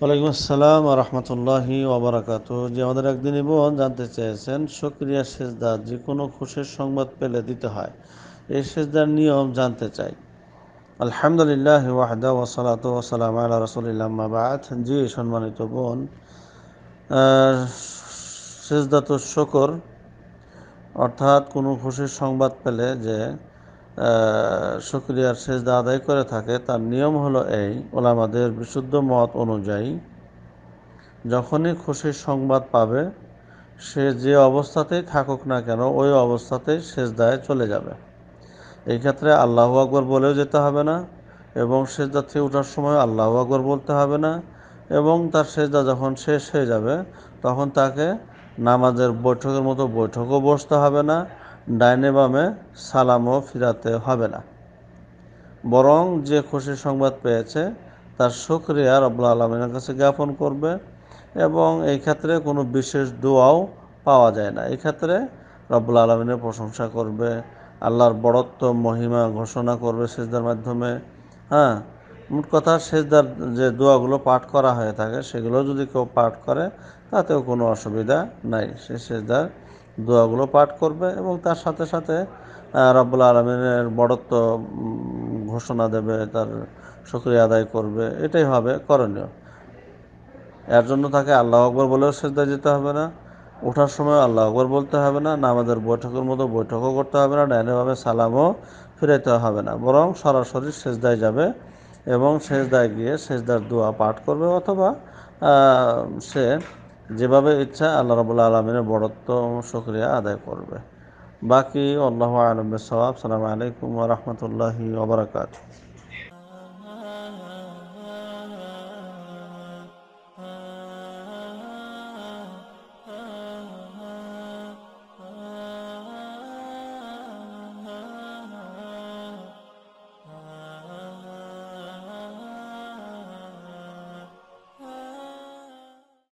ওয়ালাইকুম আসসালাম রহমতুল্লাহি ওবরাকাত যে আমাদের একদিন বোন জানতে চেয়েছেন সক্রিয়া সেজদা যে কোনো খুশের সংবাদ পেলে দিতে হয় এই সেজদার নিয়ম জানতে চাই আলহামদুলিল্লাহ ওয়াহদা ওসালাত ওসালাম আল্লাহ রসুলিল্লামাবাদ জি সম্মানিত বোন সেজদাত শকর অর্থাৎ কোনো খুশির সংবাদ পেলে যে শুক্রিয়ার সেজদা আদায় করে থাকে তার নিয়ম হলো এই ওলামাদের বিশুদ্ধ মত অনুযায়ী যখনই খুশির সংবাদ পাবে সে যে অবস্থাতেই থাকুক না কেন ওই অবস্থাতেই শেষ দায় চলে যাবে এই ক্ষেত্রে আল্লাহ আকবর বলেও যেতে হবে না এবং সেজদা থেকে ওঠার সময় আল্লাহ আকবর বলতে হবে না এবং তার সেজদা যখন শেষ হয়ে যাবে তখন তাকে নামাজের বৈঠকের মতো বৈঠকও বসতে হবে না ডাইনে বামে সালামও ফিরাতে হবে না বরং যে খুশি সংবাদ পেয়েছে তার শুক্রিয়া রব্লা আলমিনের কাছে জ্ঞাপন করবে এবং এই ক্ষেত্রে কোনো বিশেষ দোয়াও পাওয়া যায় না এই ক্ষেত্রে রব্লা আলমিনের প্রশংসা করবে আল্লাহর বড়ত্ব মহিমা ঘোষণা করবে সেজদার মাধ্যমে হ্যাঁ মোট কথা সেজদার যে দোয়াগুলো পাঠ করা হয়ে থাকে সেগুলো যদি কেউ পাঠ করে তাতেও কোনো অসুবিধা নাই সে সেজদার দোয়াগুলো পাঠ করবে এবং তার সাথে সাথে রব্বুল আলমিনের বড়ত্ব ঘোষণা দেবে তার শুক্রিয়া আদায় করবে এটাই হবে করণীয় এর জন্য তাকে আল্লাহ আকবর বলেও শ্রদ্ধা যেতে হবে না ওঠার সময় আল্লাহ আকবর বলতে হবে না না আমাদের বৈঠকের মতো বৈঠকও করতে হবে না ডাইনেভাবে সালামও ফিরাইতে হবে না বরং সরাসরি সেজদায় যাবে এবং সেজদায় গিয়ে সেজদার দোয়া পাঠ করবে অথবা সে যেভাবে ইচ্ছা আল্লাহ রবুল্লা আলমিনের বড়ত্ব শুক্রিয়া আদায় করবে বাকি আল্লাহ আলমের সবাব সালাম আলাইকুম রহমতুল্লাহি ওবরাকাতু